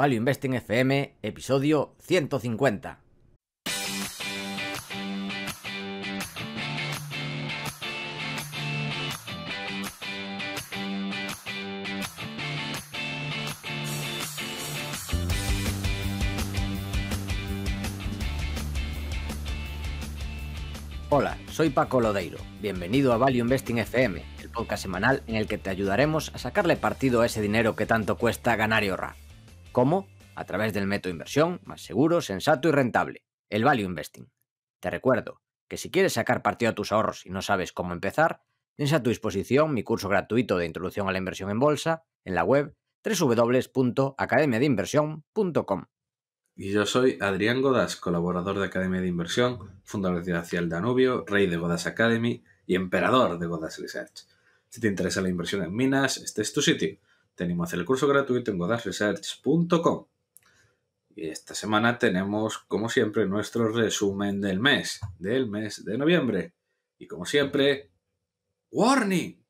Value Investing FM, episodio 150. Hola, soy Paco Lodeiro. Bienvenido a Value Investing FM, el podcast semanal en el que te ayudaremos a sacarle partido a ese dinero que tanto cuesta ganar y ahorrar. ¿Cómo? A través del método inversión más seguro, sensato y rentable, el Value Investing. Te recuerdo que si quieres sacar partido a tus ahorros y no sabes cómo empezar, tienes a tu disposición mi curso gratuito de introducción a la inversión en bolsa en la web www.academiadeinversión.com. Y yo soy Adrián Godas, colaborador de Academia de Inversión, fundador de Danubio, rey de Godas Academy y emperador de Godas Research. Si te interesa la inversión en minas, este es tu sitio. Tenemos el curso gratuito en godarresearch.com. Y esta semana tenemos, como siempre, nuestro resumen del mes, del mes de noviembre. Y como siempre, warning.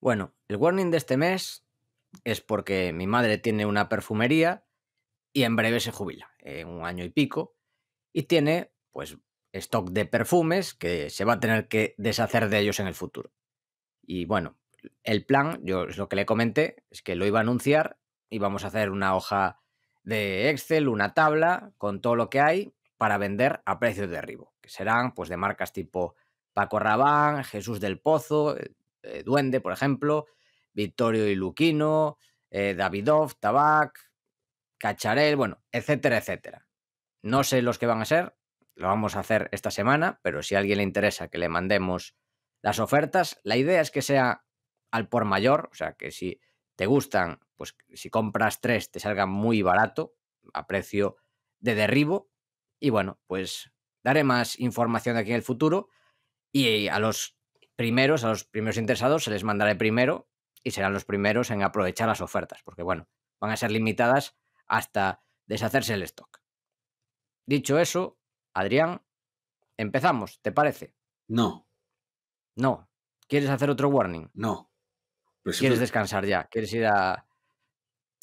Bueno, el warning de este mes es porque mi madre tiene una perfumería y en breve se jubila, en un año y pico, y tiene pues stock de perfumes que se va a tener que deshacer de ellos en el futuro. Y bueno, el plan, yo es lo que le comenté, es que lo iba a anunciar y vamos a hacer una hoja de Excel, una tabla con todo lo que hay para vender a precios de arribo. que serán pues de marcas tipo Paco Rabán, Jesús del Pozo, eh, eh, Duende, por ejemplo, Vittorio y Luquino, eh, Davidov, Tabac, Cacharel, bueno, etcétera, etcétera. No sé los que van a ser, lo vamos a hacer esta semana, pero si a alguien le interesa que le mandemos las ofertas, la idea es que sea al por mayor, o sea, que si te gustan, pues si compras tres te salga muy barato, a precio de derribo. Y bueno, pues daré más información aquí en el futuro y a los primeros, a los primeros interesados, se les mandaré primero y serán los primeros en aprovechar las ofertas, porque bueno, van a ser limitadas hasta deshacerse el stock. Dicho eso, Adrián, empezamos, ¿te parece? No. No. ¿Quieres hacer otro warning? No. ¿Quieres descansar ya? ¿Quieres ir a...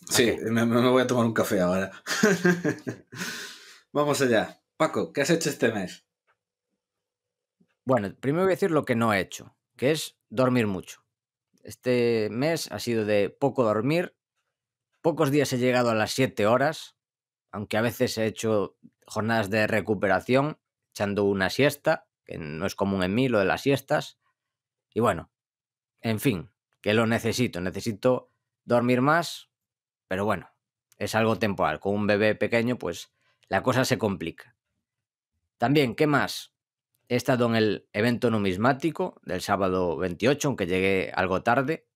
Sí, me, me, voy a tomar un café ahora. Vamos allá. Paco, ¿qué has hecho este mes? Bueno, primero voy a decir lo que no he hecho, que es dormir mucho. Este mes ha sido de poco dormir. Pocos días he llegado a las 7 horas, aunque a veces he hecho jornadas de recuperación, echando una siesta, que no es común en mí lo de las siestas. Y bueno, en fin, que lo necesito, necesito dormir más, pero bueno, es algo temporal. Con un bebé pequeño, pues la cosa se complica. También, ¿qué más? He estado en el evento numismático del sábado 28, aunque llegué algo tarde.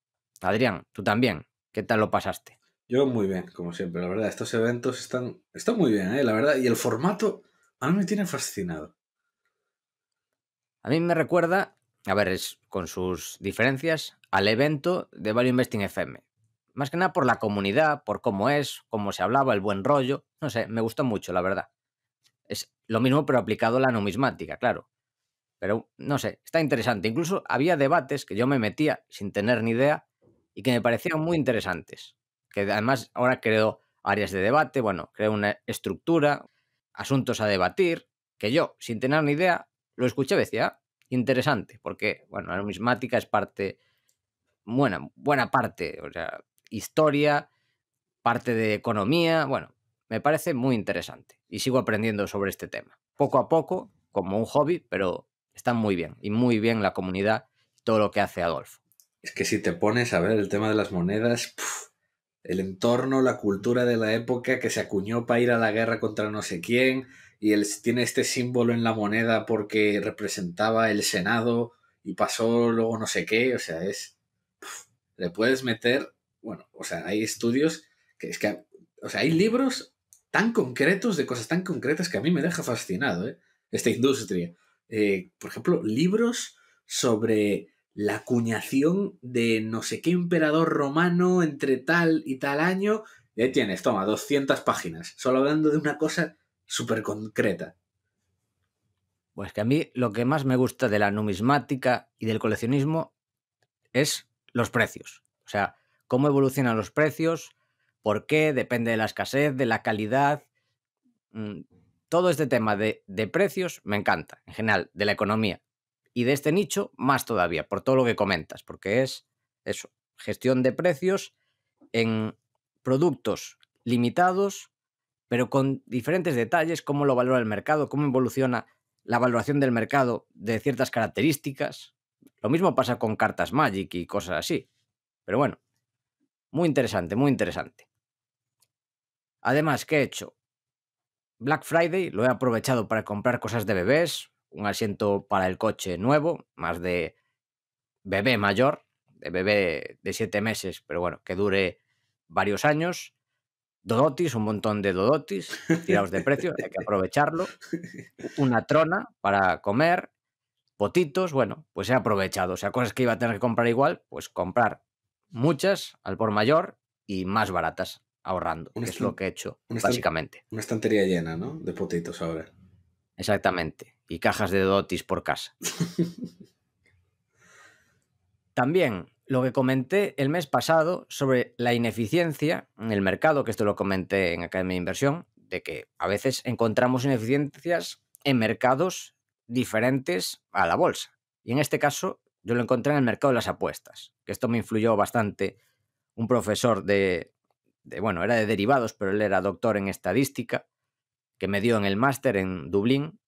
Adrián, tú también, ¿qué tal lo pasaste? Yo muy bien, como siempre, la verdad. Estos eventos están, están muy bien, ¿eh? la verdad. Y el formato a mí me tiene fascinado. A mí me recuerda, a ver, es con sus diferencias, al evento de Value Investing FM. Más que nada por la comunidad, por cómo es, cómo se hablaba, el buen rollo. No sé, me gustó mucho, la verdad. Es lo mismo, pero aplicado a la numismática, claro. Pero no sé, está interesante. Incluso había debates que yo me metía sin tener ni idea y que me parecían muy interesantes que además ahora creo áreas de debate, bueno, creo una estructura, asuntos a debatir, que yo, sin tener ni idea, lo escuché y decía, interesante, porque, bueno, la numismática es parte, buena, buena parte, o sea, historia, parte de economía, bueno, me parece muy interesante y sigo aprendiendo sobre este tema. Poco a poco, como un hobby, pero está muy bien y muy bien la comunidad todo lo que hace Adolfo. Es que si te pones a ver el tema de las monedas, el entorno, la cultura de la época que se acuñó para ir a la guerra contra no sé quién, y él tiene este símbolo en la moneda porque representaba el Senado y pasó luego no sé qué, o sea, es... le puedes meter, bueno, o sea, hay estudios que es que, o sea, hay libros tan concretos de cosas tan concretas que a mí me deja fascinado, ¿eh? Esta industria. Eh, por ejemplo, libros sobre la acuñación de no sé qué emperador romano entre tal y tal año. Y ahí tienes, toma, 200 páginas, solo hablando de una cosa súper concreta. Pues que a mí lo que más me gusta de la numismática y del coleccionismo es los precios. O sea, cómo evolucionan los precios, por qué, depende de la escasez, de la calidad. Mm, todo este tema de precios me encanta, en general, de la economía y de este nicho más todavía, por todo lo que comentas, porque es eso, gestión de precios en productos limitados, pero con diferentes detalles, cómo lo valora el mercado, cómo evoluciona la valoración del mercado de ciertas características. Lo mismo pasa con cartas Magic y cosas así. Pero bueno, muy interesante, muy interesante. Además, ¿qué he hecho? Black Friday lo he aprovechado para comprar cosas de bebés, un asiento para el coche nuevo, más de bebé mayor, de bebé de siete meses, pero bueno, que dure varios años. Dodotis, un montón de dodotis, tirados de precio, hay que aprovecharlo. Una trona para comer, potitos, bueno, pues he aprovechado. O sea, cosas que iba a tener que comprar igual, pues comprar muchas al por mayor y más baratas, ahorrando. es lo que he hecho, básicamente. Una estantería llena, ¿no? De potitos ahora. Exactamente y cajas de dotis por casa. También lo que comenté el mes pasado sobre la ineficiencia en el mercado, que esto lo comenté en Academia de Inversión, de que a veces encontramos ineficiencias en mercados diferentes a la bolsa. Y en este caso yo lo encontré en el mercado de las apuestas, que esto me influyó bastante un profesor de, de bueno, era de derivados, pero él era doctor en estadística, que me dio en el máster en Dublín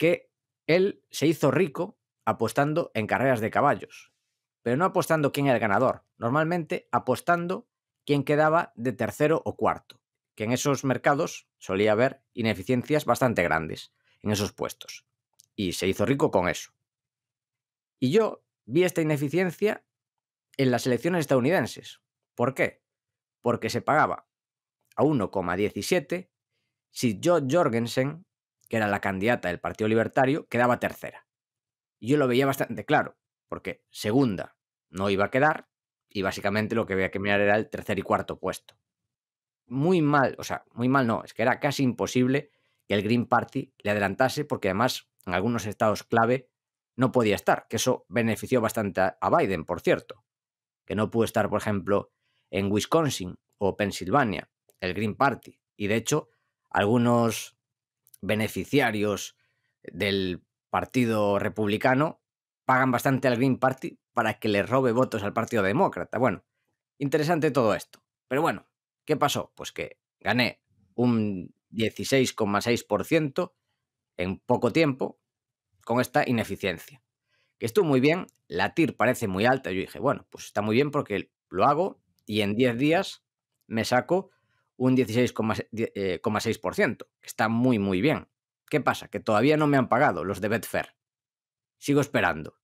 que él se hizo rico apostando en carreras de caballos, pero no apostando quién era el ganador, normalmente apostando quién quedaba de tercero o cuarto, que en esos mercados solía haber ineficiencias bastante grandes en esos puestos, y se hizo rico con eso. Y yo vi esta ineficiencia en las elecciones estadounidenses. ¿Por qué? Porque se pagaba a 1,17 si Joe Jorgensen que era la candidata del Partido Libertario, quedaba tercera. Yo lo veía bastante claro, porque segunda no iba a quedar y básicamente lo que había que mirar era el tercer y cuarto puesto. Muy mal, o sea, muy mal no, es que era casi imposible que el Green Party le adelantase porque además en algunos estados clave no podía estar, que eso benefició bastante a Biden, por cierto, que no pudo estar, por ejemplo, en Wisconsin o Pensilvania, el Green Party, y de hecho algunos beneficiarios del Partido Republicano pagan bastante al Green Party para que le robe votos al Partido Demócrata. Bueno, interesante todo esto. Pero bueno, ¿qué pasó? Pues que gané un 16,6% en poco tiempo con esta ineficiencia. Que estuvo muy bien, la TIR parece muy alta. Yo dije, bueno, pues está muy bien porque lo hago y en 10 días me saco un 16,6%, eh, que está muy, muy bien. ¿Qué pasa? Que todavía no me han pagado los de Betfair. Sigo esperando.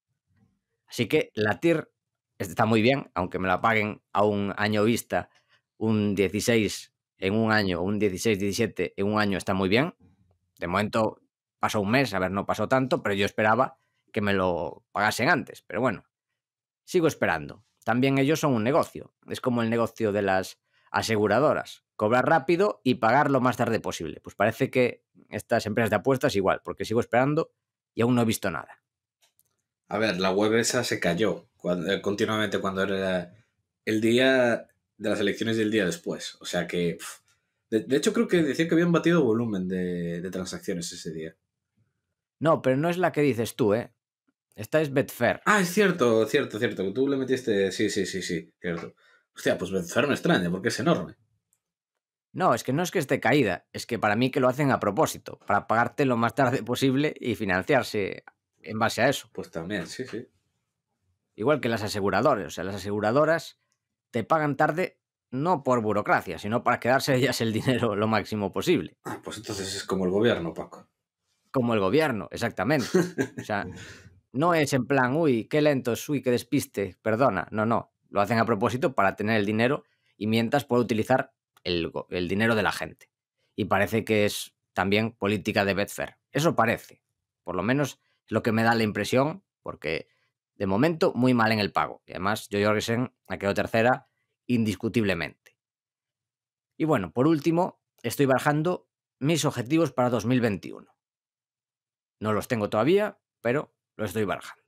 Así que la TIR está muy bien, aunque me la paguen a un año vista, un 16 en un año, un 16-17 en un año está muy bien. De momento pasó un mes, a ver, no pasó tanto, pero yo esperaba que me lo pagasen antes. Pero bueno, sigo esperando. También ellos son un negocio. Es como el negocio de las aseguradoras, cobrar rápido y pagar lo más tarde posible. Pues parece que estas empresas de apuestas igual, porque sigo esperando y aún no he visto nada. A ver, la web esa se cayó eh, continuamente cuando era el día de las elecciones y el día después. O sea que... De, hecho, creo que decía que habían batido volumen de, transacciones ese día. No, pero no es la que dices tú, ¿eh? Esta es Betfair. Ah, es cierto, cierto, cierto. Tú le metiste. Sí, sí, sí, sí, cierto. Hostia, pues vencer me extraña, porque es enorme. No, es que no es que esté caída, es que para mí que lo hacen a propósito, para pagarte lo más tarde posible y financiarse en base a eso. Pues también, sí, sí. Igual que las aseguradoras, o sea, las aseguradoras te pagan tarde no por burocracia, sino para quedarse ellas el dinero lo máximo posible. Ah, pues entonces es como el gobierno, Paco. Como el gobierno, exactamente. o sea, no es en plan, uy, qué lento, uy, qué despiste, perdona, no, no. Lo hacen a propósito para tener el dinero y mientras puede utilizar el, dinero de la gente. Y parece que es también política de Betfair. Eso parece. Por lo menos lo que me da la impresión, porque de momento muy mal en el pago. Y además, yo Jorgensen ha quedado tercera indiscutiblemente. Y bueno, por último, estoy bajando mis objetivos para 2021. No los tengo todavía, pero lo estoy bajando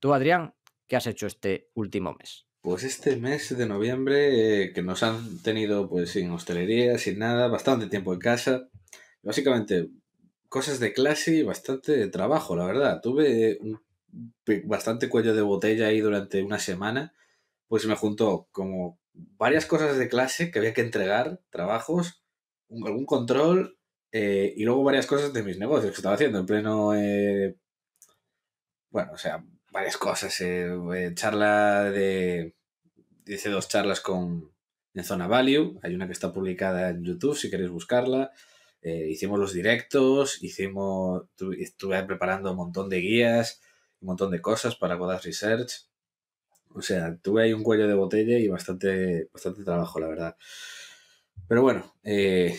¿Tú, Adrián, ¿Qué has hecho este último mes? Pues este mes de noviembre, eh, que nos han tenido pues sin hostelería, sin nada, bastante tiempo en casa. Básicamente, cosas de clase y bastante trabajo, la verdad. Tuve bastante cuello de botella ahí durante una semana. Pues me juntó como varias cosas de clase que había que entregar, trabajos, algún control eh, y luego varias cosas de mis negocios que estaba haciendo en pleno... Eh, bueno, o sea, varias cosas. Eh, eh, charla de. Hice dos charlas con en Zona Value. Hay una que está publicada en YouTube si queréis buscarla. Eh, hicimos los directos, hicimos. estuve preparando un montón de guías, un montón de cosas para Godas Research. O sea, tuve ahí un cuello de botella y bastante, bastante trabajo, la verdad. Pero bueno,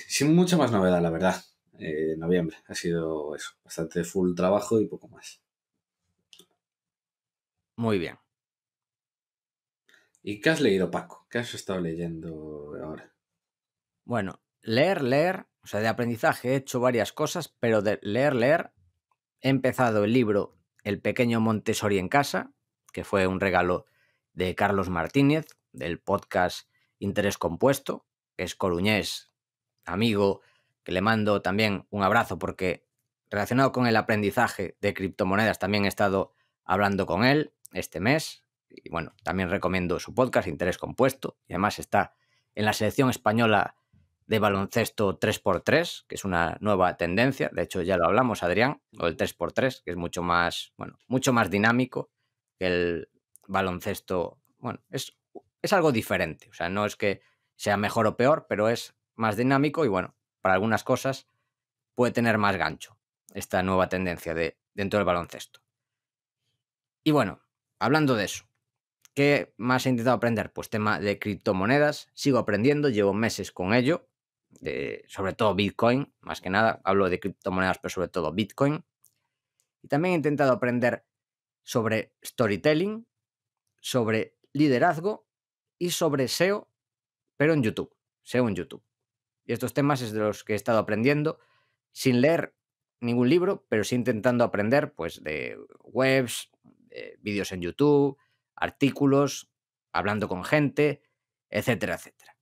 sin mucha más novedad, la verdad. Eh, noviembre ha sido eso, bastante full trabajo y poco más. Muy bien. ¿Y qué has leído, Paco? ¿Qué has estado leyendo ahora? Bueno, leer, leer, o sea, de aprendizaje he hecho varias cosas, pero de leer, leer, he empezado el libro El pequeño Montessori en casa, que fue un regalo de Carlos Martínez, del podcast Interés Compuesto, que es coruñés, amigo, que le mando también un abrazo porque relacionado con el aprendizaje de criptomonedas también he estado hablando con él este mes. Y bueno, también recomiendo su podcast, Interés Compuesto. Y además está en la selección española de baloncesto 3x3, que es una nueva tendencia. De hecho, ya lo hablamos, Adrián, o el 3x3, que es mucho más, bueno, mucho más dinámico que el baloncesto. Bueno, es, es algo diferente. O sea, no es que sea mejor o peor, pero es más dinámico y bueno, para algunas cosas puede tener más gancho esta nueva tendencia de, dentro del baloncesto. Y bueno, hablando de eso, ¿qué más he intentado aprender? Pues tema de criptomonedas, sigo aprendiendo, llevo meses con ello, sobre todo Bitcoin, más que nada, hablo de criptomonedas, pero sobre todo Bitcoin. Y también he intentado aprender sobre storytelling, sobre liderazgo y sobre SEO, pero en YouTube, SEO en YouTube. Y estos temas es de los que he estado aprendiendo sin leer ningún libro, pero sí intentando aprender pues de webs, eh, vídeos en YouTube, artículos, hablando con gente, etcétera, etcétera.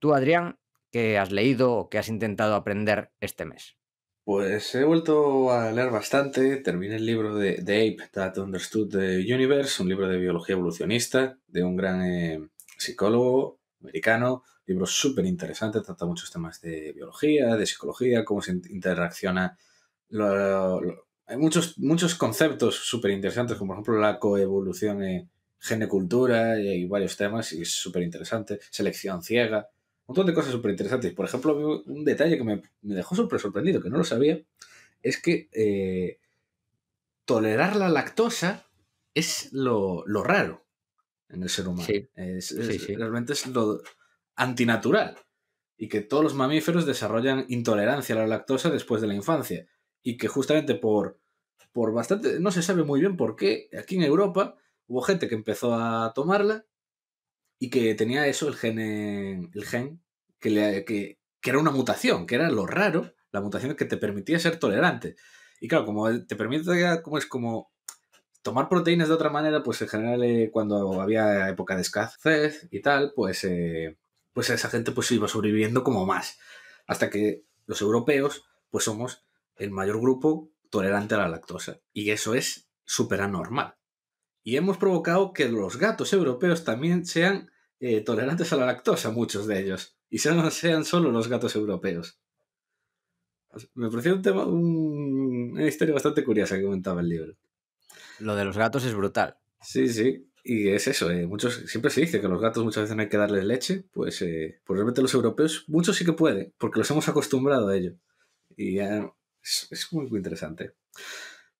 Tú, Adrián, ¿qué has leído o qué has intentado aprender este mes? Pues he vuelto a leer bastante. Terminé el libro de The Ape That Understood the Universe, un libro de biología evolucionista de un gran eh, psicólogo americano. Libro súper interesante, trata muchos temas de biología, de psicología, cómo se interacciona lo, hay muchos, muchos conceptos súper interesantes, como por ejemplo la coevolución genecultura y hay varios temas y es súper interesante, selección ciega, un montón de cosas súper interesantes. Por ejemplo, un detalle que me, dejó súper sorprendido, que no lo sabía, es que eh, tolerar la lactosa es lo, raro en el ser humano. Realmente es lo antinatural. Y que todos los mamíferos desarrollan intolerancia a la lactosa después de la infancia y que justamente por, por bastante, no se sabe muy bien por qué, aquí en Europa hubo gente que empezó a tomarla y que tenía eso, el gen, eh, el gen que, era una mutación, que era lo raro, la mutación que te permitía ser tolerante. Y claro, como te permite, como es como tomar proteínas de otra manera, pues en general eh, cuando había época de escasez y tal, pues, eh, pues esa gente pues iba sobreviviendo como más. Hasta que los europeos pues somos el mayor grupo tolerante a la lactosa. Y eso es súper anormal. Y hemos provocado que los gatos europeos también sean eh, tolerantes a la lactosa, muchos de ellos. Y no sean solo los gatos europeos. Me pareció un tema, una historia bastante curiosa que comentaba el libro. Lo de los gatos es brutal. Sí, sí. Y es eso, eh, muchos, siempre se dice que los gatos muchas veces no hay que darles leche, pues eh, probablemente pues los europeos, muchos sí que pueden, porque los hemos acostumbrado a ello. Y es, muy, interesante.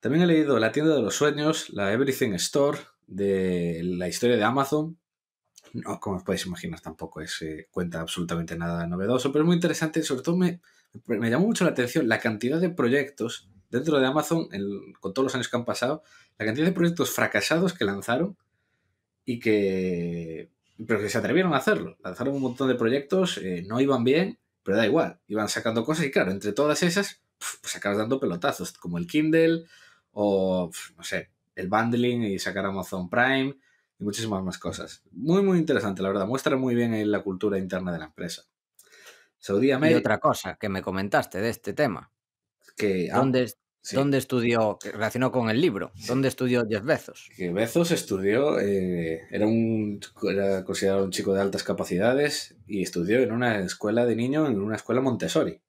También he leído La tienda de los sueños, la Everything Store, de la historia de Amazon. No, como os podéis imaginar, tampoco es eh, cuenta absolutamente nada novedoso, pero es muy interesante. Sobre todo me, me llamó mucho la atención la cantidad de proyectos dentro de Amazon, con todos los años que han pasado, la cantidad de proyectos fracasados que lanzaron y que. Pero que se atrevieron a hacerlo. Lanzaron un montón de proyectos, eh, no iban bien, pero da igual, iban sacando cosas y claro, entre todas esas pues acabas dando pelotazos, como el Kindle o, no sé, el bundling y sacar Amazon Prime y muchísimas más cosas. Muy, muy interesante, la verdad. Muestra muy bien la cultura interna de la empresa. Y otra cosa que me comentaste de este tema. Que, ah, ¿Dónde, ¿Dónde, estudió, relacionó con el libro, dónde estudió Jeff Bezos? Que Bezos estudió, eh, era, un, considerado un chico de altas capacidades y estudió en una escuela de niño, en una escuela Montessori.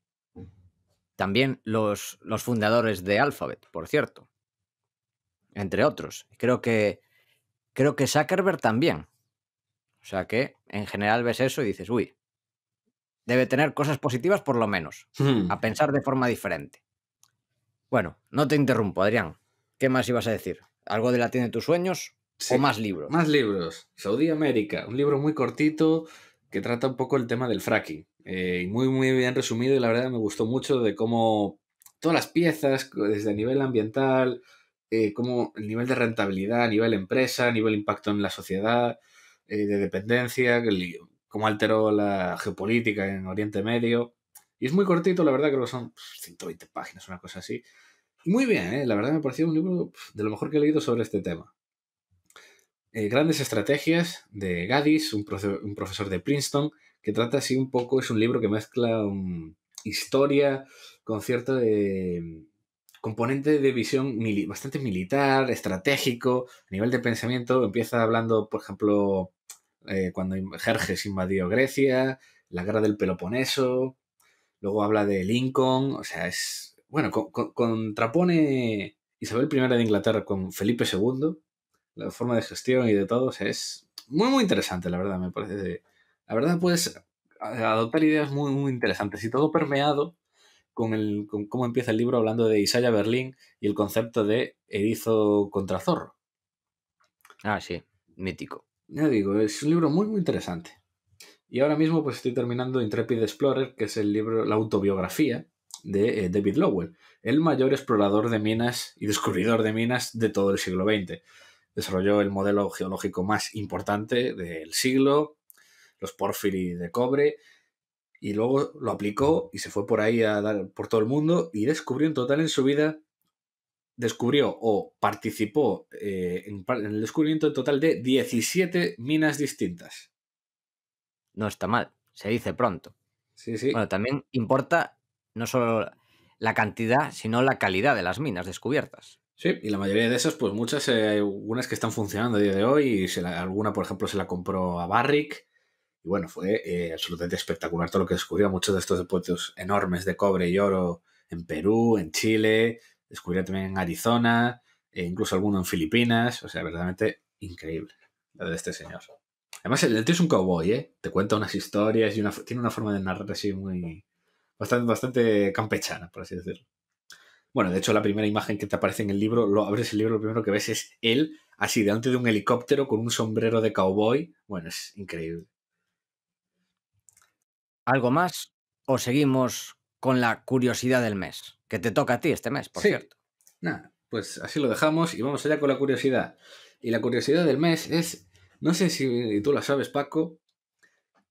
También los, los fundadores de Alphabet, por cierto. Entre otros. Creo que, creo que Zuckerberg también. O sea que en general ves eso y dices, uy, debe tener cosas positivas por lo menos, hmm. a pensar de forma diferente. Bueno, no te interrumpo, Adrián. ¿Qué más ibas a decir? ¿Algo de la tienda de tus sueños? ¿O más libros? Más libros. Saudí América, un libro muy cortito que trata un poco el tema del fracking. Eh, muy, muy bien resumido y la verdad me gustó mucho de cómo todas las piezas, desde el nivel ambiental, eh, como el nivel de rentabilidad, a nivel empresa, nivel impacto en la sociedad, eh, de dependencia, cómo alteró la geopolítica en Oriente Medio. Y es muy cortito, la verdad, creo que son 120 páginas, una cosa así. Muy bien, la verdad me pareció un libro de lo mejor que he leído sobre este tema. grandes estrategias de Gaddis, un profesor de Princeton, que trata así un poco, es un libro que mezcla mm, historia con cierto eh, componente de visión bastante militar, estratégico, a nivel de pensamiento. Empieza hablando, por ejemplo, eh, cuando Jerjes invadió Grecia, la guerra del Peloponeso, luego habla de Lincoln, o sea, es, bueno, contrapone Isabel I de Inglaterra con Felipe II, la forma de gestión y de todo, o sea, es muy, muy interesante, la verdad, me parece la verdad, pues, adoptar ideas muy, muy interesantes y todo permeado con, el, con cómo empieza el libro hablando de Isaiah Berlín y el concepto de erizo contra zorro. Ah, sí, mítico. Ya digo, es un libro muy, muy interesante. Y ahora mismo pues estoy terminando Intrepid Explorer, que es el libro, la autobiografía de eh, David Lowell, el mayor explorador de minas y descubridor de minas de todo el siglo XX. Desarrolló el modelo geológico más importante del siglo, los porfiris de cobre, y luego lo aplicó y se fue por ahí a dar por todo el mundo y descubrió en total en su vida, descubrió o participó eh, en, el descubrimiento en total de 17 minas distintas. No está mal, se dice pronto. Sí, sí. Bueno, también importa no solo la cantidad, sino la calidad de las minas descubiertas. Sí, y la mayoría de esas, pues muchas, eh, Hay algunas que están funcionando a día de hoy, y alguna, por ejemplo, se la compró a Barrick, y bueno, fue eh, absolutamente espectacular todo lo que descubrió. Muchos de estos depósitos enormes de cobre y oro en Perú, en Chile, descubrió también en Arizona, e incluso alguno en Filipinas. O sea, verdaderamente increíble la de este señor. Además, el, tío es un cowboy, ¿eh? Te cuenta unas historias y una, tiene una forma de narrar así muy. Bastante, bastante campechana, por así decirlo. Bueno, de hecho, la primera imagen que te aparece en el libro, lo abres el libro, lo primero que ves es él así delante de un helicóptero con un sombrero de cowboy. Bueno, es increíble. ¿Algo más o seguimos con la curiosidad del mes? Que te toca a ti este mes, por cierto. Nada, pues así lo dejamos y vamos allá con la curiosidad. Y la curiosidad del mes es, no sé si tú la sabes, Paco,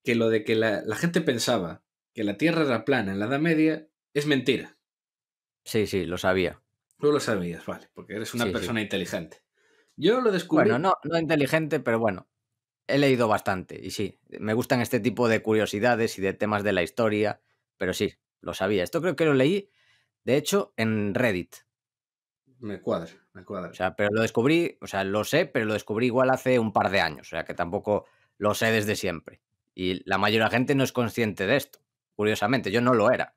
que lo de que la, gente pensaba que la Tierra era plana en la Edad Media es mentira. Sí, sí, lo sabía. Tú lo sabías, vale, porque eres una persona inteligente. Yo lo descubrí. Bueno, no, no inteligente, pero bueno he leído bastante y sí, me gustan este tipo de curiosidades y de temas de la historia, pero sí, lo sabía. Esto creo que lo leí, de hecho, en Reddit. Me cuadra, me cuadra. O sea, pero lo descubrí, o sea, lo sé, pero lo descubrí igual hace un par de años, o sea, que tampoco lo sé desde siempre. Y la mayoría de la gente no es consciente de esto, curiosamente, yo no lo era.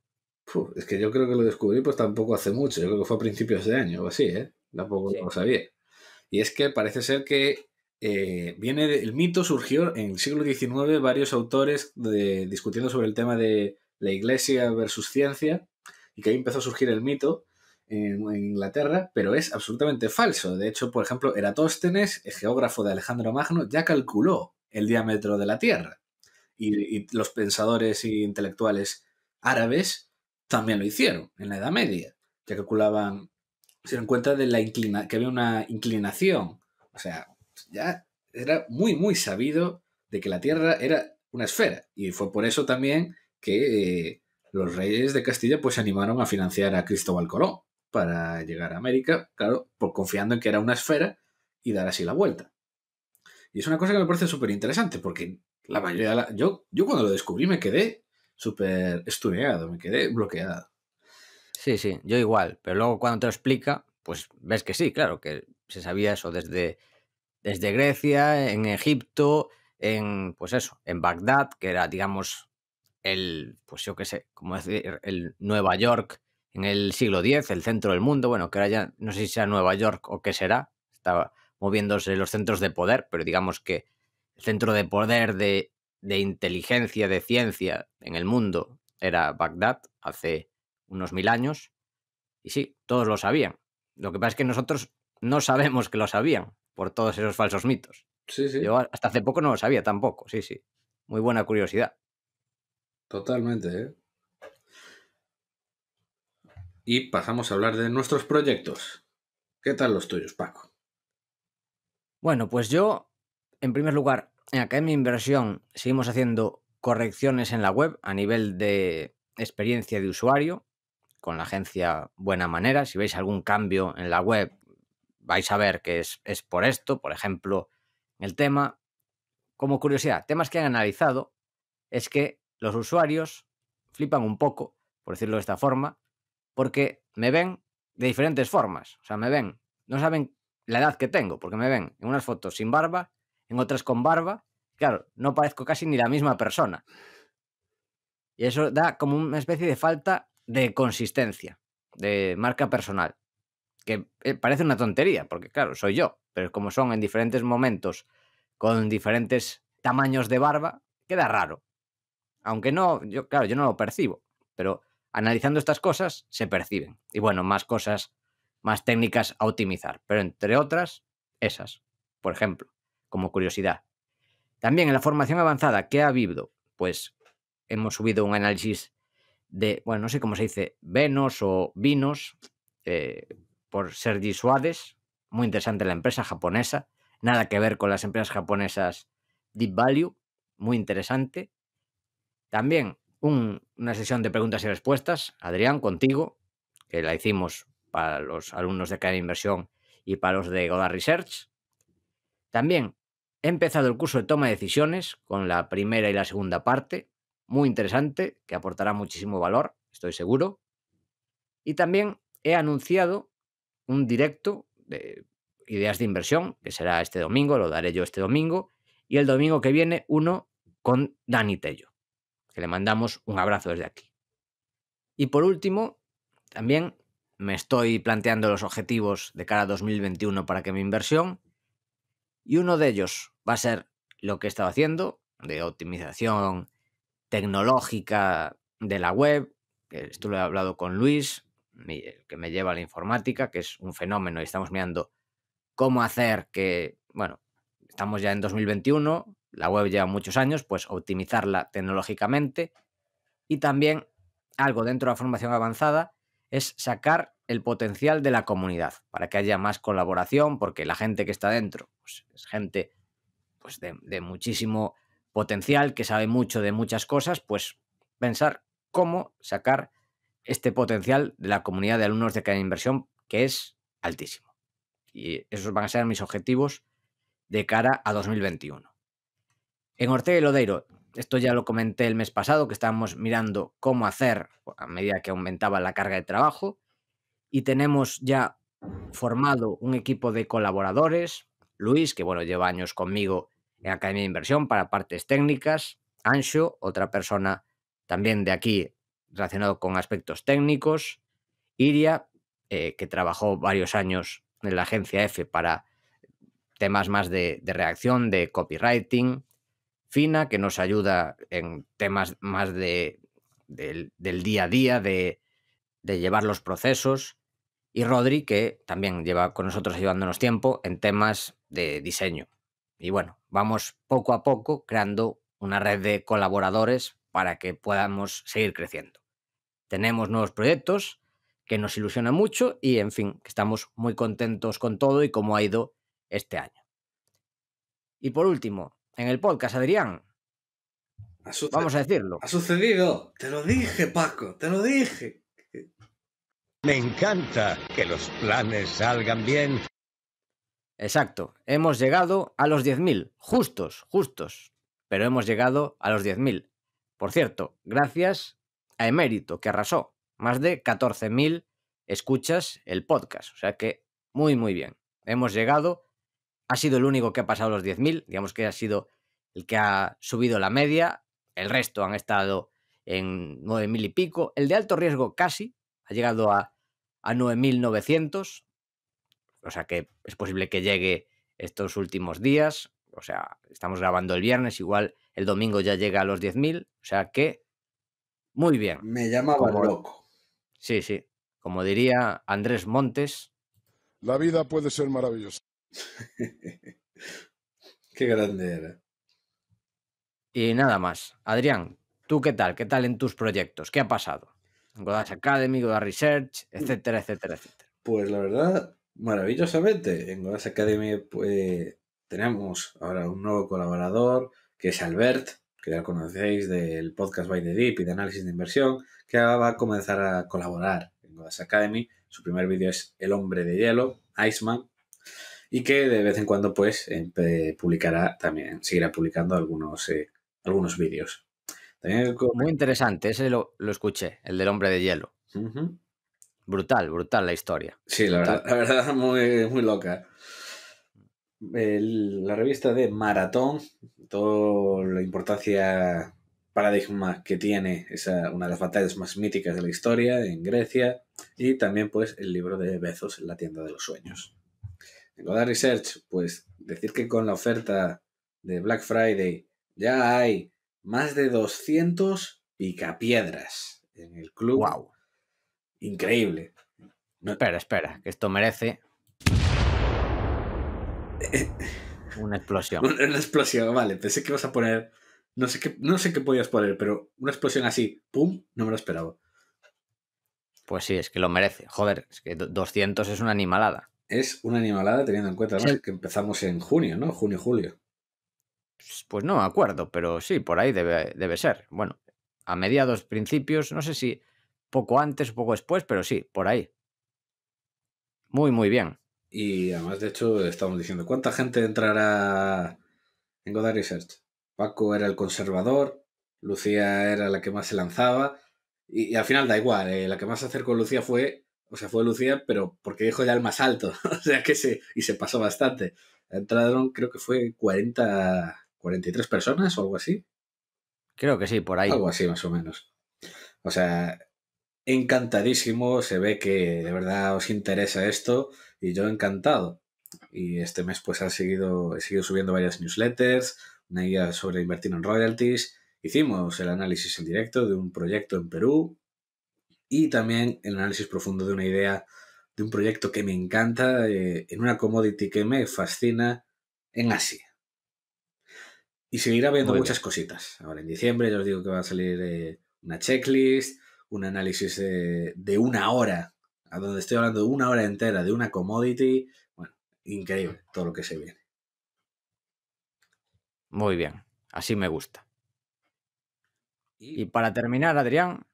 es que yo creo que lo descubrí pues tampoco hace mucho, yo creo que fue a principios de año o así, ¿eh? Tampoco lo sabía. Y es que parece ser que eh, viene el mito surgió en el siglo XIX varios autores discutiendo sobre el tema de la iglesia versus ciencia y que ahí empezó a surgir el mito en, Inglaterra, pero es absolutamente falso. De hecho, por ejemplo, Eratóstenes, el geógrafo de Alejandro Magno, ya calculó el diámetro de la Tierra y, los pensadores e intelectuales árabes también lo hicieron en la Edad Media, ya calculaban, se dieron cuenta de la inclina que había una inclinación, o sea, ya era muy, muy sabido de que la Tierra era una esfera. Y fue por eso también que eh, los reyes de Castilla pues se animaron a financiar a Cristóbal Colón para llegar a América, claro, por confiando en que era una esfera y dar así la vuelta. Y es una cosa que me parece súper interesante, porque la mayoría de la... Yo, yo cuando lo descubrí me quedé súper estudiado, me quedé bloqueado. Sí, sí, yo igual, pero luego cuando te lo explica, pues ves que sí, claro, que se sabía eso desde desde Grecia, en Egipto, en, pues eso, en Bagdad, que era, digamos, el, pues yo qué sé, como decir, el Nueva York en el siglo X, el centro del mundo, bueno, que ya no sé si sea Nueva York o qué será, estaba moviéndose los centros de poder, pero digamos que el centro de poder de, de inteligencia, de ciencia en el mundo era Bagdad hace unos mil años, y sí, todos lo sabían. Lo que pasa es que nosotros no sabemos que lo sabían, por todos esos falsos mitos. Sí, sí. Yo hasta hace poco no lo sabía tampoco, sí, sí. Muy buena curiosidad. Totalmente, ¿eh? Y pasamos a hablar de nuestros proyectos. ¿Qué tal los tuyos, Paco? Bueno, pues yo, en primer lugar, eh, en Academia Inversión seguimos haciendo correcciones en la web a nivel de experiencia de usuario con la agencia Buena Manera. Si veis algún cambio en la web vais a ver que es, por esto, por ejemplo, el tema, como curiosidad, temas que han analizado es que los usuarios flipan un poco, por decirlo de esta forma, porque me ven de diferentes formas. O sea, me ven, no saben la edad que tengo, porque me ven en unas fotos sin barba, en otras con barba. Claro, no parezco casi ni la misma persona. Y eso da como una especie de falta de consistencia, de marca personal que eh, parece una tontería, porque claro, soy yo, pero como son en diferentes momentos, con diferentes tamaños de barba, queda raro. Aunque no, yo, claro, yo no lo percibo, pero analizando estas cosas se perciben. Y bueno, más cosas, más técnicas a optimizar, pero entre otras, esas, por ejemplo, como curiosidad. También en la formación avanzada, ¿qué ha habido? Pues hemos subido un análisis de, bueno, no sé cómo se dice, venos o vinos, eh, por Sergi Suárez, muy interesante la empresa japonesa, nada que ver con las empresas japonesas Deep Value, muy interesante. También una sesión de preguntas y respuestas, Adrián, contigo, que la hicimos para los alumnos de cada Inversión y para los de Goda Research. También he empezado el curso de toma de decisiones con la primera y la segunda parte, muy interesante, que aportará muchísimo valor, estoy seguro. Y también he anunciado un directo de ideas de inversión, que será este domingo, lo daré yo este domingo, y el domingo que viene uno con Dani Tello, que le mandamos un abrazo desde aquí. Y por último, también me estoy planteando los objetivos de cara a 2021 para que mi inversión, y uno de ellos va a ser lo que he estado haciendo, de optimización tecnológica de la web, esto lo he hablado con Luis, el que me lleva a la informática, que es un fenómeno y estamos mirando cómo hacer que, bueno, estamos ya en 2021, la web lleva muchos años, pues optimizarla tecnológicamente y también algo dentro de la formación avanzada es sacar el potencial de la comunidad para que haya más colaboración, porque la gente que está dentro pues, es gente pues, de, de muchísimo potencial, que sabe mucho de muchas cosas, pues pensar cómo sacar este potencial de la comunidad de alumnos de cada inversión, que es altísimo. Y esos van a ser mis objetivos de cara a 2021. En Ortega y Lodeiro, esto ya lo comenté el mes pasado, que estábamos mirando cómo hacer a medida que aumentaba la carga de trabajo, y tenemos ya formado un equipo de colaboradores, Luis, que bueno, lleva años conmigo en Academia de Inversión para partes técnicas, Ancho, otra persona también de aquí relacionado con aspectos técnicos. Iria, eh, que trabajó varios años en la agencia F para temas más de, reacción, de copywriting. Fina, que nos ayuda en temas más del, día a día, de, de, llevar los procesos. Y Rodri, que también lleva con nosotros ayudándonos tiempo en temas de diseño. Y bueno, vamos poco a poco creando una red de colaboradores para que podamos seguir creciendo. Tenemos nuevos proyectos que nos ilusionan mucho y, en fin, que estamos muy contentos con todo y cómo ha ido este año. Y por último, en el podcast, Adrián, vamos a decirlo. Ha sucedido, te lo dije, Paco, te lo dije. Me encanta que los planes salgan bien. Exacto, hemos llegado a los 10.000, justos, justos, pero hemos llegado a los 10.000. Por cierto, gracias a Emérito, que arrasó más de 14.000 escuchas el podcast. O sea que muy, muy bien. Hemos llegado. Ha sido el único que ha pasado los 10.000. Digamos que ha sido el que ha subido la media. El resto han estado en 9.000 y pico. El de alto riesgo casi ha llegado a, a 9.900. O sea que es posible que llegue estos últimos días. O sea, estamos grabando el viernes. Igual el domingo ya llega a los 10.000, o sea que muy bien. Me llamaba loco. Sí, sí. Como diría Andrés Montes. La vida puede ser maravillosa. qué grande era. Y nada más. Adrián, ¿tú qué tal? ¿Qué tal en tus proyectos? ¿Qué ha pasado? En Godash Academy, Godash Research, etcétera, etcétera, etcétera. Pues la verdad, maravillosamente. En Godash Academy pues, tenemos ahora un nuevo colaborador, que es Albert, que ya conocéis del podcast By the Deep y de análisis de inversión, que va a comenzar a colaborar en Godas Academy. Su primer vídeo es El hombre de hielo, Iceman, y que de vez en cuando pues publicará también, seguirá publicando algunos, eh, algunos vídeos. Muy interesante, ese lo, escuché, el del hombre de hielo. Brutal, brutal la historia. Sí, La, verdad, la verdad, muy, muy loca la revista de Maratón, toda la importancia paradigma que tiene esa, una de las batallas más míticas de la historia en Grecia y también pues el libro de Bezos, La tienda de los sueños. En Godard Research, pues decir que con la oferta de Black Friday ya hay más de 200 picapiedras en el club. ¡Wow! Increíble. Espera, espera, que esto merece una explosión. Una, explosión, vale. Pensé que ibas a poner. No sé, qué, no sé qué podías poner, pero una explosión así, ¡pum! No me lo esperaba. Pues sí, es que lo merece. Joder, es que 200 es una animalada. Es una animalada teniendo en cuenta que empezamos en junio, ¿no? Junio, julio. Pues, pues no me acuerdo, pero sí, por ahí debe, debe ser. Bueno, a mediados, principios, no sé si poco antes o poco después, pero sí, por ahí. Muy, muy bien. Y además, de hecho, estamos diciendo, ¿cuánta gente entrará en Godard Research? Paco era el conservador, Lucía era la que más se lanzaba, y, al final da igual, eh, la que más se acercó a Lucía fue, o sea, fue Lucía, pero porque dijo ya el más alto, o sea que se, y se pasó bastante. Entraron, creo que fue 40, 43 personas o algo así. Creo que sí, por ahí. Algo así, más o menos. O sea, encantadísimo, se ve que de verdad os interesa esto y yo encantado. Y este mes pues ha seguido, he seguido subiendo varias newsletters, una guía sobre invertir en royalties, hicimos el análisis en directo de un proyecto en Perú y también el análisis profundo de una idea de un proyecto que me encanta eh, en una commodity que me fascina en Asia. Y seguirá viendo muchas cositas. Ahora en diciembre ya os digo que va a salir eh, una checklist, un análisis de una hora a donde estoy hablando una hora entera de una commodity, bueno, increíble todo lo que se viene. Muy bien, así me gusta. Y, para terminar, Adrián,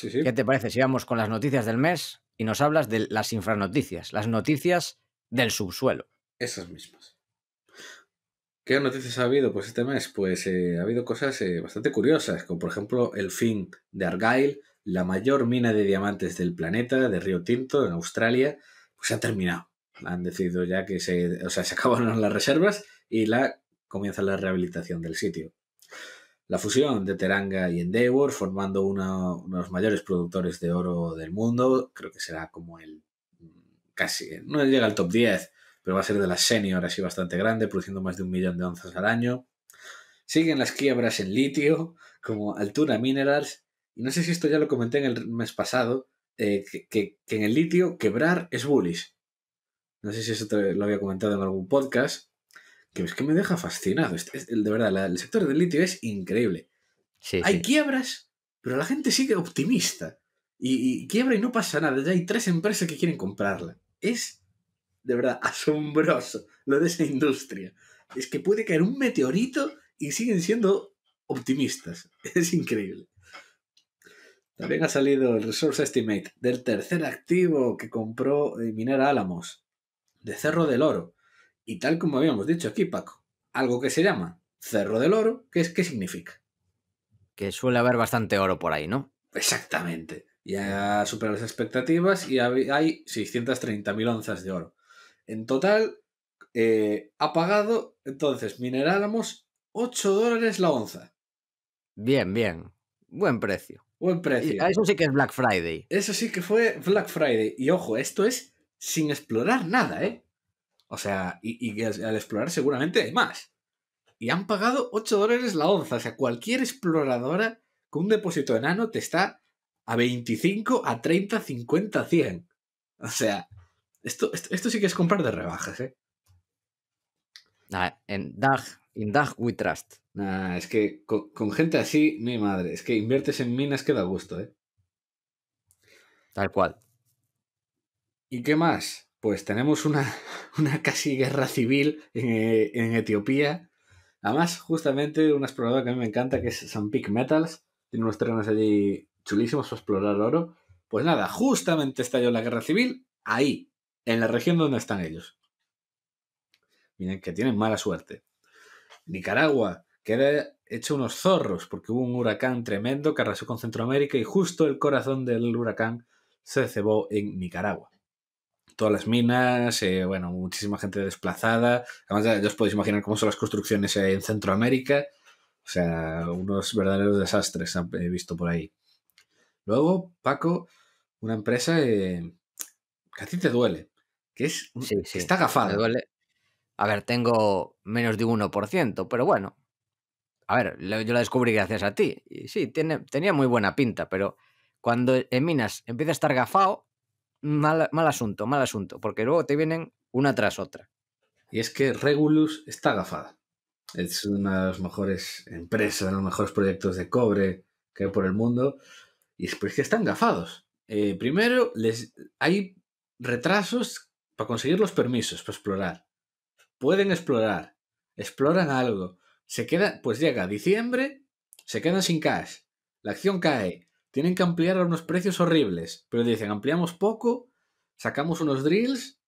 ¿qué te parece si vamos con las noticias del mes y nos hablas de las infranoticias, las noticias del subsuelo? Esas mismas. ¿Qué noticias ha habido pues, este mes? Pues eh, ha habido cosas eh, bastante curiosas, como por ejemplo el fin de Argyle, la mayor mina de diamantes del planeta, de Río Tinto, en Australia, pues ha terminado. Han decidido ya que se, o sea, se acabaron las reservas y la, comienza la rehabilitación del sitio. La fusión de Teranga y Endeavor, formando uno de los mayores productores de oro del mundo, creo que será como el mm, casi, no llega al top 10, pero va a ser de la senior así bastante grande, produciendo más de un millón de onzas al año. Siguen las quiebras en litio, como Altura Minerals, y no sé si esto ya lo comenté en el mes pasado, eh, que, en el litio quebrar es bullish. No sé si eso lo había comentado en algún podcast, que es que me deja fascinado. de verdad, el sector del litio es increíble. hay quiebras, pero la gente sigue optimista. y, quiebra y no pasa nada. Ya hay tres empresas que quieren comprarla. Es, de verdad, asombroso lo de esa industria. Es que puede caer un meteorito y siguen siendo optimistas. Es increíble. También ha salido el Resource Estimate del tercer activo que compró eh, Minera Álamos, de Cerro del Oro. Y tal como habíamos dicho aquí, Paco, algo que se llama Cerro del Oro, ¿qué, es, qué significa? Que suele haber bastante oro por ahí, ¿no? Exactamente. Ya supera las expectativas y hay 630.000 onzas de oro. En total, eh, ha pagado, entonces, Minera Álamos 8 dólares la onza. Bien, bien. Buen precio. Buen precio. Eso sí que es Black Friday. Eso sí que fue Black Friday. Y ojo, esto es sin explorar nada, ¿eh? O sea, y, al, explorar seguramente hay más. Y han pagado 8 dólares la onza. O sea, cualquier exploradora con un depósito enano te está a 25, a 30, 50, 100. O sea, esto, esto, sí que es comprar de rebajas, ¿eh? Ah, en DAG In dag we trust. Nah, es que con, gente así, mi madre, es que inviertes en minas que da gusto, ¿eh? Tal cual. ¿Y qué más? Pues tenemos una, una casi guerra civil en, eh, Etiopía. Además, justamente una explorador que a mí me encanta, que es San Peak Metals, tiene unos terrenos allí chulísimos para explorar oro. Pues nada, justamente estalló la guerra civil ahí, en la región donde están ellos. Miren que tienen mala suerte. Nicaragua, que era hecho unos zorros porque hubo un huracán tremendo que arrasó con Centroamérica y justo el corazón del huracán se cebó en Nicaragua. Todas las minas, eh, bueno, muchísima gente desplazada. Además, ya os podéis imaginar cómo son las construcciones en Centroamérica. O sea, unos verdaderos desastres he visto por ahí. Luego, Paco, una empresa eh, que a ti te duele, que es está agafada. A ver, tengo menos de 1%, pero bueno. A ver, yo la descubrí gracias a ti. Y sí, tiene, tenía muy buena pinta, pero cuando e, en Minas empieza a estar gafado, mal, asunto, mal asunto, porque luego te vienen una tras otra. Y es que Regulus está gafada. Es una de las mejores empresas, de los mejores proyectos de cobre que hay por el mundo. Y es pues, que están gafados. Eh, primero, hay retrasos para conseguir los permisos, para explorar pueden explorar, exploran algo, se queda, pues llega diciembre, se quedan sin cash, la acción cae, tienen que ampliar a unos precios horribles, pero dicen, ampliamos poco, sacamos unos drills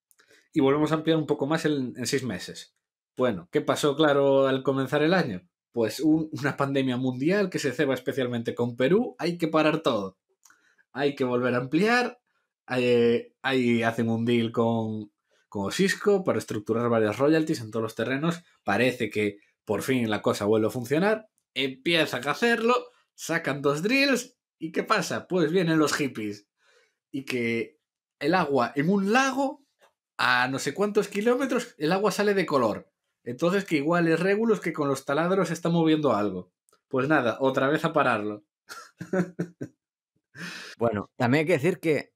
y volvemos a ampliar un poco más en, seis meses. Bueno, ¿qué pasó, claro, al comenzar el año? Pues una pandemia mundial que se ceba especialmente con Perú, hay que parar todo. Hay que volver a ampliar, eh, Ahí hacen un deal con como Cisco para estructurar varias royalties en todos los terrenos. Parece que por fin la cosa vuelve a funcionar. Empieza a hacerlo, sacan dos drills y ¿qué pasa? Pues vienen los hippies y que el agua en un lago a no sé cuántos kilómetros el agua sale de color. Entonces que igual es Regulus que con los taladros está moviendo algo. Pues nada, otra vez a pararlo. bueno, también hay que decir que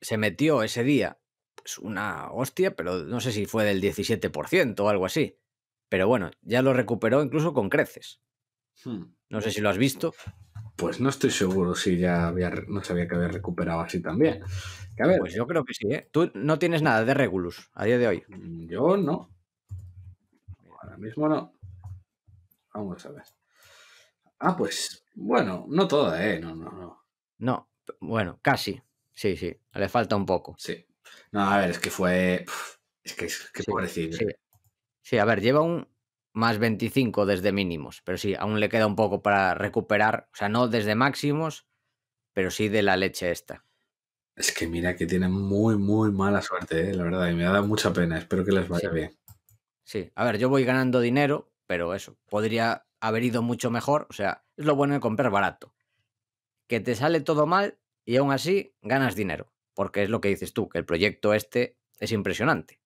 se metió ese día una hostia, pero no sé si fue del 17% o algo así. Pero bueno, ya lo recuperó incluso con creces. Hmm. No sé si lo has visto. Pues no estoy seguro si ya había, no sabía que había recuperado así también. a ver, pues yo creo que sí, ¿eh? Tú no tienes nada de Regulus a día de hoy. Mm, yo no. Ahora mismo no. Vamos a ver. Ah, pues bueno, no toda, ¿eh? No, no, no. No, bueno, casi. Sí, sí, le falta un poco. Sí. No, a ver, es que fue. Es que es que pobrecito. Sí. a ver, lleva un más 25 desde mínimos, pero sí, aún le queda un poco para recuperar. O sea, no desde máximos, pero sí de la leche esta. Es que mira que tiene muy, muy mala suerte, eh, la verdad, y me da mucha pena. Espero que les vaya bien. Sí, a ver, yo voy ganando dinero, pero eso, podría haber ido mucho mejor. O sea, es lo bueno de comprar barato. Que te sale todo mal y aún así ganas dinero porque es lo que dices tú, que el proyecto este es impresionante.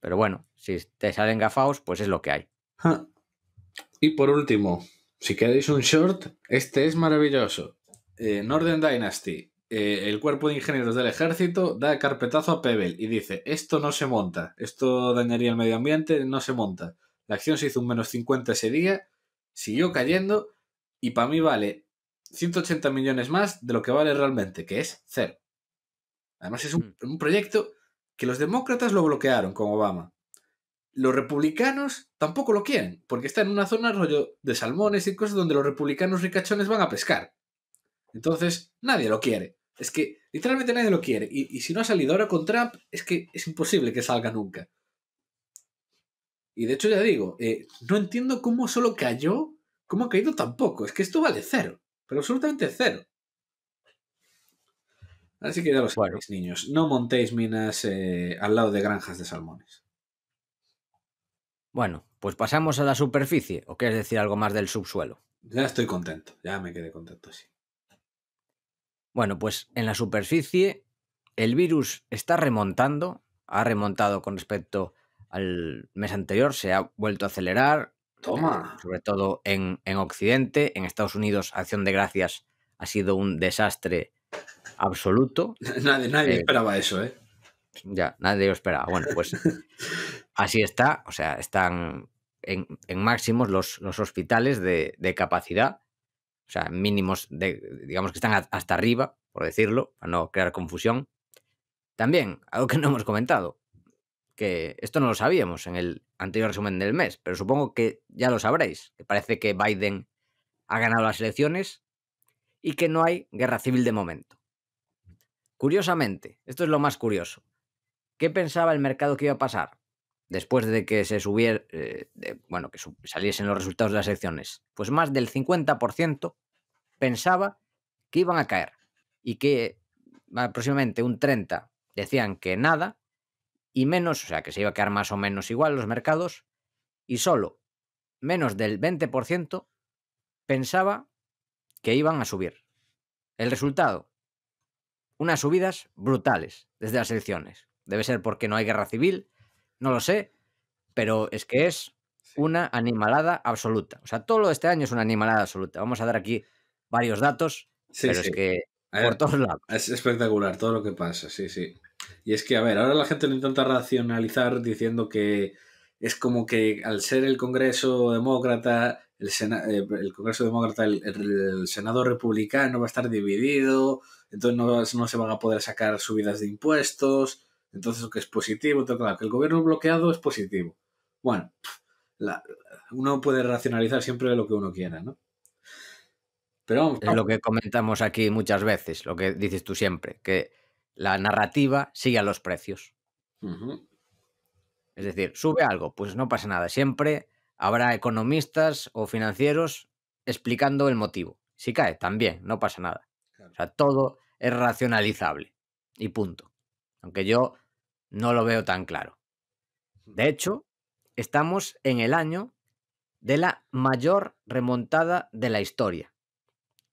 Pero bueno, si te salen gafaos, pues es lo que hay. Y por último, si queréis un short, este es maravilloso. en eh, Northern Dynasty. Eh, el cuerpo de ingenieros del ejército da carpetazo a Pebble y dice, esto no se monta, esto dañaría el medio ambiente, no se monta. La acción se hizo un menos 50 ese día, siguió cayendo y para mí vale 180 millones más de lo que vale realmente, que es cero. Además, es mm. un, proyecto que los demócratas lo bloquearon con Obama. Los republicanos tampoco lo quieren, porque está en una zona rollo de salmones y cosas donde los republicanos ricachones van a pescar. Entonces, nadie lo quiere. Es que literalmente nadie lo quiere. Y, si no ha salido ahora con Trump, es que es imposible que salga nunca. Y de hecho ya digo, eh, no entiendo cómo solo cayó, cómo ha caído tampoco. Es que esto vale cero. Pero absolutamente cero. Así que ya lo niños. No montéis minas eh, al lado de granjas de salmones. Bueno, pues pasamos a la superficie. ¿O quieres decir algo más del subsuelo? Ya estoy contento. Ya me quedé contento, sí. Bueno, pues en la superficie el virus está remontando. Ha remontado con respecto al mes anterior. Se ha vuelto a acelerar. Toma. Sobre todo en, en Occidente. En Estados Unidos, Acción de Gracias ha sido un desastre absoluto. nadie, eh, esperaba eso, ¿eh? Ya, nadie lo esperaba. Bueno, pues así está. O sea, están en, en máximos los, hospitales de, capacidad. O sea, mínimos, de, digamos que están hasta arriba, por decirlo, para no crear confusión. También, algo que no hemos comentado, que esto no lo sabíamos en el anterior resumen del mes, pero supongo que ya lo sabréis, que parece que Biden ha ganado las elecciones y que no hay guerra civil de momento. Curiosamente, esto es lo más curioso, ¿qué pensaba el mercado que iba a pasar después de que se subiera, eh, bueno, que saliesen los resultados de las elecciones? Pues más del 50% pensaba que iban a caer y que ah, aproximadamente un 30% decían que nada y menos, o sea, que se iba a quedar más o menos igual los mercados, y solo menos del 20% pensaba que iban a subir. El resultado, unas subidas brutales desde las elecciones. Debe ser porque no hay guerra civil, no lo sé, pero es que es una animalada absoluta. O sea, todo lo de este año es una animalada absoluta. Vamos a dar aquí varios datos, pero es que por todos lados. Es espectacular todo lo que pasa, sí, sí. Y es que, a ver, ahora la gente lo intenta racionalizar diciendo que es como que al ser el Congreso demócrata, el, eh, Congreso demócrata, el, Senado republicano va a estar dividido, entonces no, se van a poder sacar subidas de impuestos, entonces lo que es positivo, entonces, claro, que el gobierno bloqueado es positivo. Bueno, uno puede racionalizar siempre lo que uno quiera, ¿no? Pero Es lo que comentamos aquí muchas veces, lo que dices tú siempre, que la narrativa sigue a los precios. Es decir, sube algo, pues no pasa nada. Siempre habrá economistas o financieros explicando el motivo. Si cae, también, no pasa nada. O sea, todo es racionalizable y punto. Aunque yo no lo veo tan claro. De hecho, estamos en el año de la mayor remontada de la historia.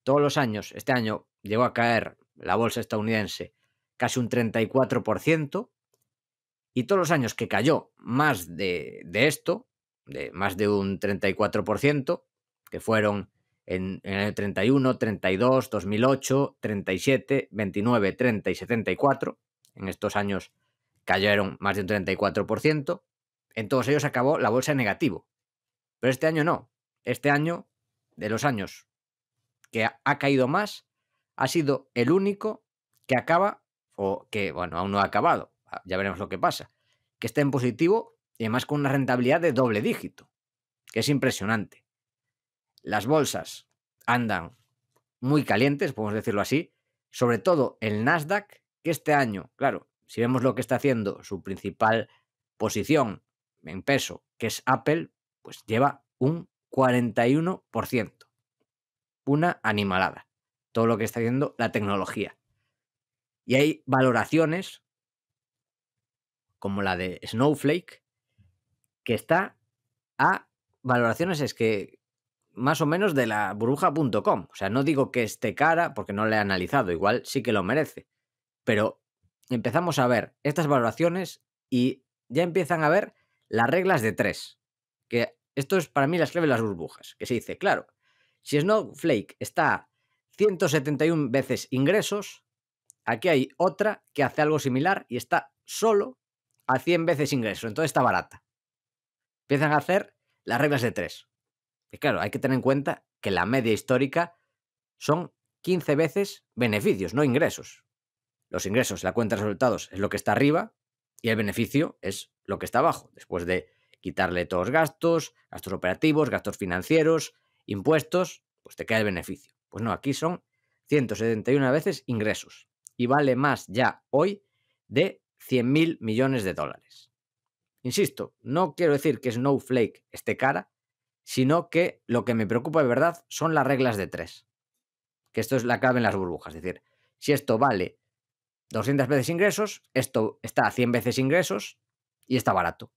Todos los años, este año llegó a caer la bolsa estadounidense casi un 34%, y todos los años que cayó más de, esto, de más de un 34%, que fueron en, el año 31, 32, 2008, 37, 29, 30 y 74, en estos años cayeron más de un 34%, en todos ellos acabó la bolsa en negativo. Pero este año no, este año de los años que ha, caído más, ha sido el único que acaba o que, bueno, aún no ha acabado, ah, ya veremos lo que pasa, que está en positivo y además con una rentabilidad de doble dígito, que es impresionante. Las bolsas andan muy calientes, podemos decirlo así, sobre todo el Nasdaq, que este año, claro, si vemos lo que está haciendo su principal posición en peso, que es Apple, pues lleva un 41%. Una animalada. Todo lo que está haciendo la tecnología. Y hay valoraciones, como la de Snowflake, que está a valoraciones es que más o menos de la burbuja.com. O sea, no digo que esté cara porque no la he analizado, igual sí que lo merece. Pero empezamos a ver estas valoraciones y ya empiezan a ver las reglas de tres. Que esto es para mí las claves de las burbujas. Que se dice, claro, si Snowflake está 171 veces ingresos, Aquí hay otra que hace algo similar y está solo a 100 veces ingreso, entonces está barata. Empiezan a hacer las reglas de tres Y claro, hay que tener en cuenta que la media histórica son 15 veces beneficios, no ingresos. Los ingresos, la cuenta de resultados es lo que está arriba y el beneficio es lo que está abajo, después de quitarle todos los gastos, gastos operativos, gastos financieros, impuestos, pues te queda el beneficio. Pues no, aquí son 171 veces ingresos y vale más ya hoy de 100 mil millones de dólares. Insisto, no quiero decir que Snowflake esté cara, sino que lo que me preocupa de verdad son las reglas de tres. Que esto es la clave en las burbujas. Es decir, si esto vale 200 veces ingresos, esto está a 100 veces ingresos y está barato.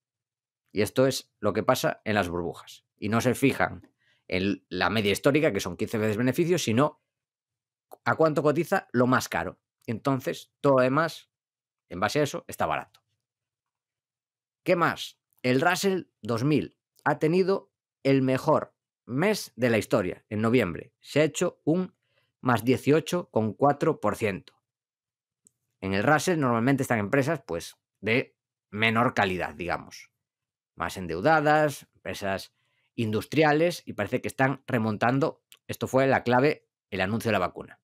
Y esto es lo que pasa en las burbujas. Y no se fijan en la media histórica, que son 15 veces beneficios, sino a cuánto cotiza lo más caro. Entonces, todo además, demás, en base a eso, está barato. ¿Qué más? El Russell 2000 ha tenido el mejor mes de la historia, en noviembre. Se ha hecho un más 18,4%. En el Russell normalmente están empresas pues, de menor calidad, digamos. Más endeudadas, empresas industriales y parece que están remontando. Esto fue la clave, el anuncio de la vacuna.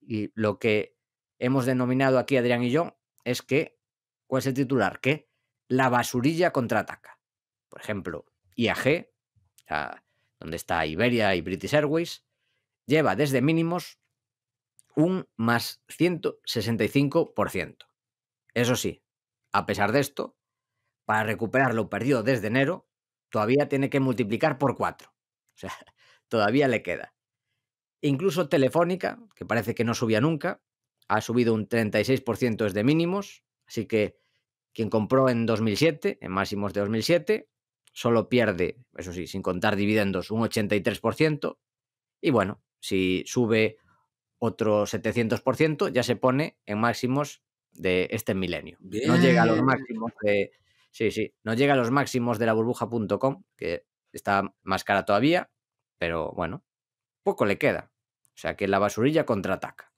Y lo que hemos denominado aquí Adrián y yo, es que, ¿cuál es el titular? Que la basurilla contraataca. Por ejemplo, IAG, donde está Iberia y British Airways, lleva desde mínimos un más 165%. Eso sí, a pesar de esto, para recuperar lo perdido desde enero, todavía tiene que multiplicar por 4. O sea, todavía le queda. Incluso Telefónica, que parece que no subía nunca, ha subido un 36% desde mínimos, así que quien compró en 2007, en máximos de 2007, solo pierde, eso sí, sin contar dividendos, un 83%, y bueno, si sube otro 700%, ya se pone en máximos de este milenio. No llega a los máximos Sí, sí, no llega a los máximos de la burbuja.com, que está más cara todavía, pero bueno, poco le queda. O sea que la basurilla contraataca.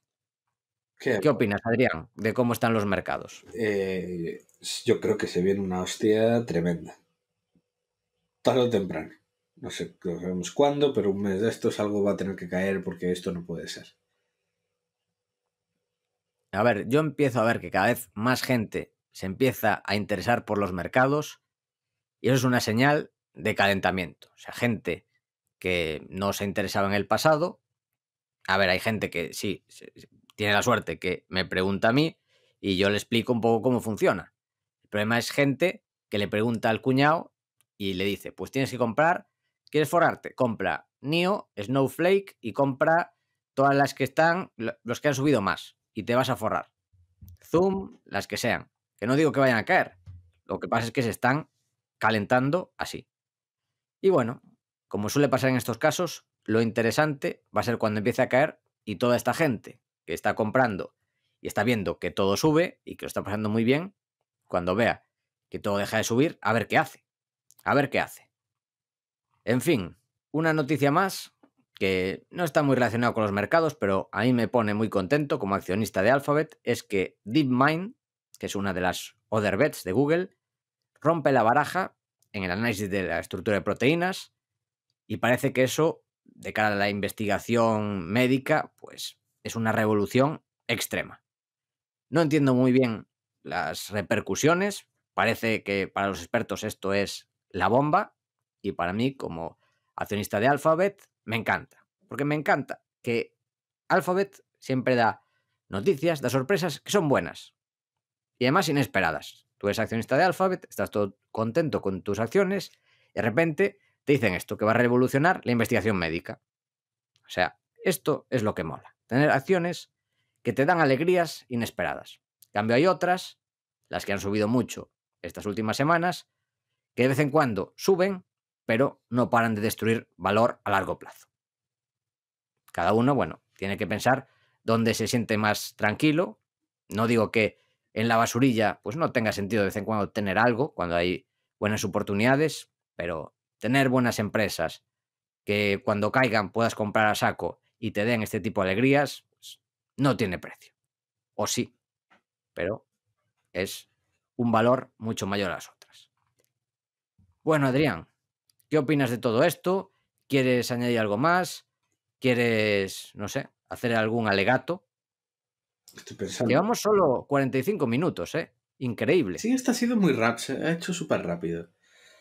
¿Qué? opinas, Adrián, de cómo están los mercados? Eh, yo creo que se viene una hostia tremenda. Tarde o temprano. No sé no sabemos cuándo, pero un mes de estos algo va a tener que caer porque esto no puede ser. A ver, yo empiezo a ver que cada vez más gente se empieza a interesar por los mercados y eso es una señal de calentamiento. O sea, gente que no se interesaba en el pasado. A ver, hay gente que sí, tiene la suerte que me pregunta a mí y yo le explico un poco cómo funciona. El problema es gente que le pregunta al cuñado y le dice, pues tienes que comprar, ¿quieres forrarte? Compra NIO, Snowflake y compra todas las que están, los que han subido más y te vas a forrar. Zoom, las que sean. Que no digo que vayan a caer. Lo que pasa es que se están calentando así. Y bueno, como suele pasar en estos casos, lo interesante va a ser cuando empiece a caer y toda esta gente que está comprando y está viendo que todo sube y que lo está pasando muy bien, cuando vea que todo deja de subir, a ver qué hace. A ver qué hace. En fin, una noticia más que no está muy relacionada con los mercados, pero a mí me pone muy contento como accionista de Alphabet, es que DeepMind, que es una de las other bets de Google, rompe la baraja en el análisis de la estructura de proteínas y parece que eso, de cara a la investigación médica, pues es una revolución extrema. No entiendo muy bien las repercusiones, parece que para los expertos esto es la bomba y para mí como accionista de Alphabet me encanta, porque me encanta que Alphabet siempre da noticias, da sorpresas que son buenas y además inesperadas. Tú eres accionista de Alphabet, estás todo contento con tus acciones y de repente te dicen esto, que va a revolucionar la investigación médica. O sea, esto es lo que mola tener acciones que te dan alegrías inesperadas. En cambio, hay otras, las que han subido mucho estas últimas semanas, que de vez en cuando suben, pero no paran de destruir valor a largo plazo. Cada uno, bueno, tiene que pensar dónde se siente más tranquilo. No digo que en la basurilla, pues no tenga sentido de vez en cuando tener algo, cuando hay buenas oportunidades, pero tener buenas empresas, que cuando caigan puedas comprar a saco y te den este tipo de alegrías, pues, no tiene precio. O sí, pero es un valor mucho mayor a las otras. Bueno, Adrián, ¿qué opinas de todo esto? ¿Quieres añadir algo más? ¿Quieres, no sé, hacer algún alegato? Estoy pensando. Llevamos solo 45 minutos, ¿eh? Increíble. Sí, esto ha sido muy rápido, se ha hecho súper rápido.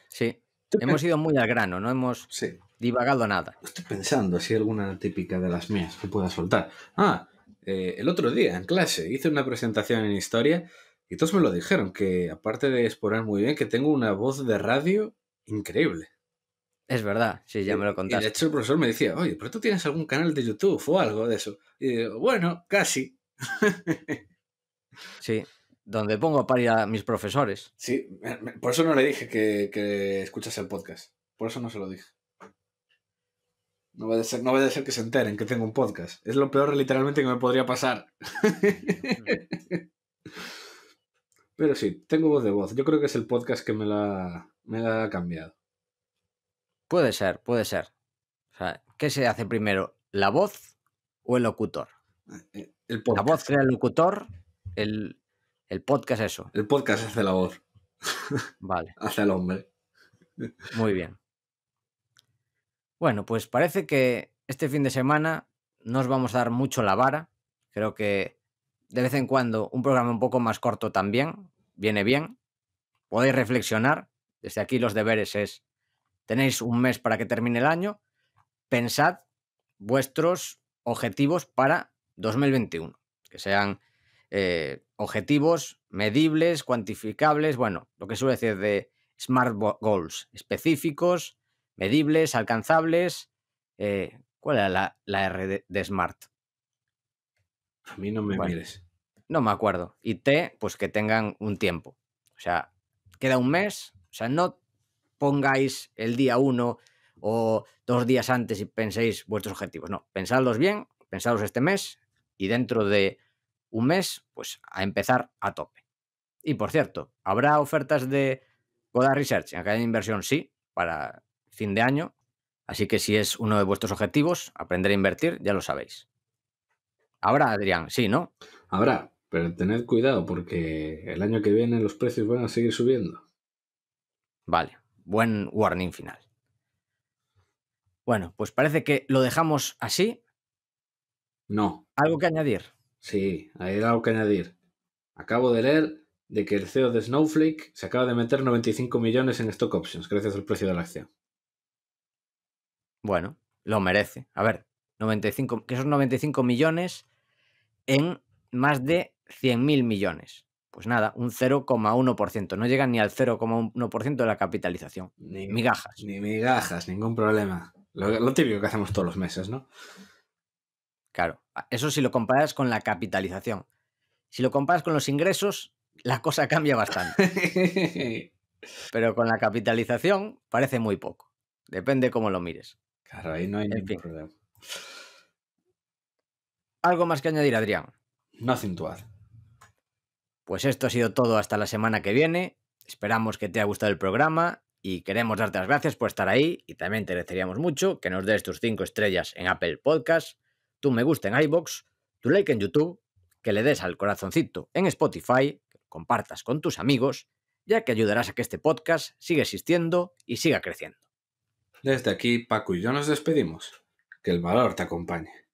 Sí, hemos ido muy al grano, no hemos sí divagado nada. Estoy pensando si alguna típica de las mías que pueda soltar. Ah, eh, el otro día en clase hice una presentación en historia y todos me lo dijeron, que aparte de explorar muy bien, que tengo una voz de radio increíble. Es verdad, sí, ya me lo contaste. Y de hecho el profesor me decía, oye, pero tú tienes algún canal de YouTube o algo de eso. Y digo, bueno, casi. sí, donde pongo a parir a mis profesores. Sí, por eso no le dije que, que escuchas el podcast. Por eso no se lo dije. No va a ser, no ser que se enteren que tengo un podcast. Es lo peor literalmente que me podría pasar. Pero sí, tengo voz de voz. Yo creo que es el podcast que me la, ha cambiado. Puede ser, puede ser. ¿qué se hace primero? ¿La voz o el locutor? Eh, eh, la voz crea el locutor, el, el podcast eso. El podcast hace la voz. Vale. hace el hombre. Muy bien. Bueno, pues parece que este fin de semana nos vamos a dar mucho la vara. Creo que de vez en cuando un programa un poco más corto también viene bien. Podéis reflexionar. Desde aquí los deberes es, tenéis un mes para que termine el año. Pensad vuestros objetivos para 2021, que sean eh, objetivos medibles, cuantificables, bueno, lo que suele decir de smart goals, específicos, medibles, alcanzables. Eh, ¿Cuál era la, la R de, Smart? A mí no me No me acuerdo. Y T, pues que tengan un tiempo. O sea, queda un mes. O sea, no pongáis el día uno o dos días antes y penséis vuestros objetivos. No, pensadlos bien, pensadlos este mes y dentro de un mes, pues a empezar a tope. Y por cierto, ¿habrá ofertas de Coda Research en Academia de Inversión? Sí, para fin de año, así que si es uno de vuestros objetivos, aprender a invertir, ya lo sabéis. Ahora, Adrián, sí, ¿no? Ahora, pero tened cuidado porque el año que viene los precios van a seguir subiendo. Vale, buen warning final. Bueno, pues parece que lo dejamos así. No. ¿Algo que añadir? Sí, hay algo que añadir. Acabo de leer de que el CEO de Snowflake se acaba de meter 95 millones en stock options gracias al precio de la acción. Bueno, lo merece. A ver, 95, que esos 95 millones en más de 100.000 millones. Pues nada, un 0,1%. No llegan ni al 0,1% de la capitalización. Ni migajas. Ni migajas, ningún problema. Lo, lo típico que hacemos todos los meses, ¿no? Claro. Eso si lo comparas con la capitalización. Si lo comparas con los ingresos, la cosa cambia bastante. Pero con la capitalización parece muy poco. Depende cómo lo mires. Claro, ahí no hay ningún problema. ¿Algo más que añadir, Adrián? No to Pues esto ha sido todo hasta la semana que viene. Esperamos que te haya gustado el programa y queremos darte las gracias por estar ahí y también te agradeceríamos mucho que nos des tus cinco estrellas en Apple Podcast, tu me gusta en iBox, tu like en YouTube, que le des al corazoncito en Spotify, que compartas con tus amigos, ya que ayudarás a que este podcast siga existiendo y siga creciendo. Desde aquí, Paco y yo nos despedimos. Que el valor te acompañe.